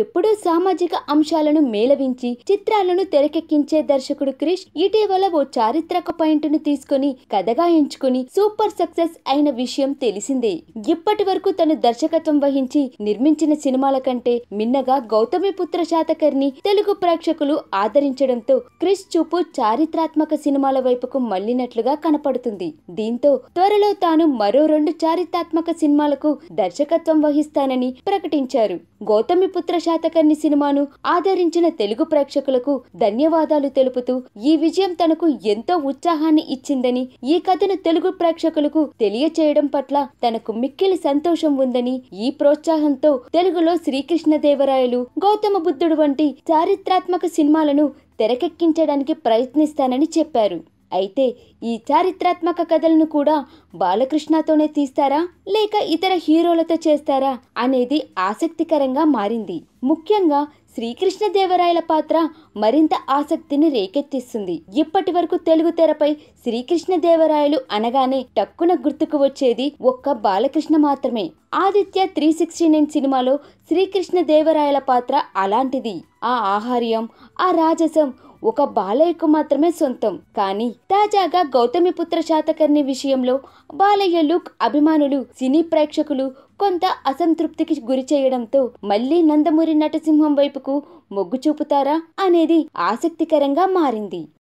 ఎప్పుడూ సామాజిక అంశాలను మేళవించి చిత్రాలను తెరకెక్కించే దర్శకుడు క్రిష్ ఇటీవల ఓ చారిత్రక పాయింట్ను తీసుకుని కథగా ఎంచుకుని సూపర్ సక్సెస్ అయిన విషయం తెలిసిందే ఇప్పటి వరకు తను దర్శకత్వం వహించి నిర్మించిన సినిమాల కంటే మిన్నగా గౌతమి పుత్ర శాతకర్ని తెలుగు ప్రేక్షకులు ఆదరించడంతో క్రిష్ చూపు చారిత్రాత్మక సినిమాల వైపుకు మళ్లినట్లుగా కనపడుతుంది దీంతో త్వరలో తాను మరో రెండు చారిత్రాత్మక సినిమాలకు దర్శకత్వం వహిస్తానని ప్రకటించారు గౌతమిపుత్ర శాతకర్ణి సినిమాను ఆదరించిన తెలుగు ప్రేక్షకులకు ధన్యవాదాలు తెలుపుతూ ఈ విజయం తనకు ఎంతో ఉత్సాహాన్ని ఇచ్చిందని ఈ కథను తెలుగు ప్రేక్షకులకు తెలియచేయడం పట్ల తనకు మిక్కిలి సంతోషం ఉందని ఈ ప్రోత్సాహంతో తెలుగులో శ్రీకృష్ణదేవరాయలు గౌతమ బుద్ధుడు వంటి చారిత్రాత్మక సినిమాలను తెరకెక్కించడానికి ప్రయత్నిస్తానని చెప్పారు అయితే ఈ చారిత్రాత్మక కథలను కూడా బాలకృష్ణతోనే తీస్తారా లేక ఇతర హీరోలతో చేస్తారా అనేది ఆసక్తికరంగా మారింది ముఖ్యంగా శ్రీకృష్ణదేవరాయల పాత్ర మరింత ఆసక్తిని రేకెత్తిస్తుంది ఇప్పటి వరకు తెలుగు తెరపై శ్రీకృష్ణదేవరాయలు అనగానే టక్కున గుర్తుకు వచ్చేది ఒక్క బాలకృష్ణ మాత్రమే ఆదిత్య త్రీ సిక్స్టీ నైన్ సినిమాలో శ్రీకృష్ణదేవరాయల పాత్ర అలాంటిది ఆ ఆహార్యం ఆ రాజసం ఒక బాలయ్యకు మాత్రమే సొంతం కానీ తాజాగా గౌతమిపుత్ర శాతకర్ణి విషయంలో బాలయ్య లుక్ అభిమానులు సినీ ప్రేక్షకులు కొంత అసంతృప్తికి గురి చేయడంతో మళ్లీ నందమూరి నటసింహం వైపుకు మొగ్గు చూపుతారా అనేది ఆసక్తికరంగా మారింది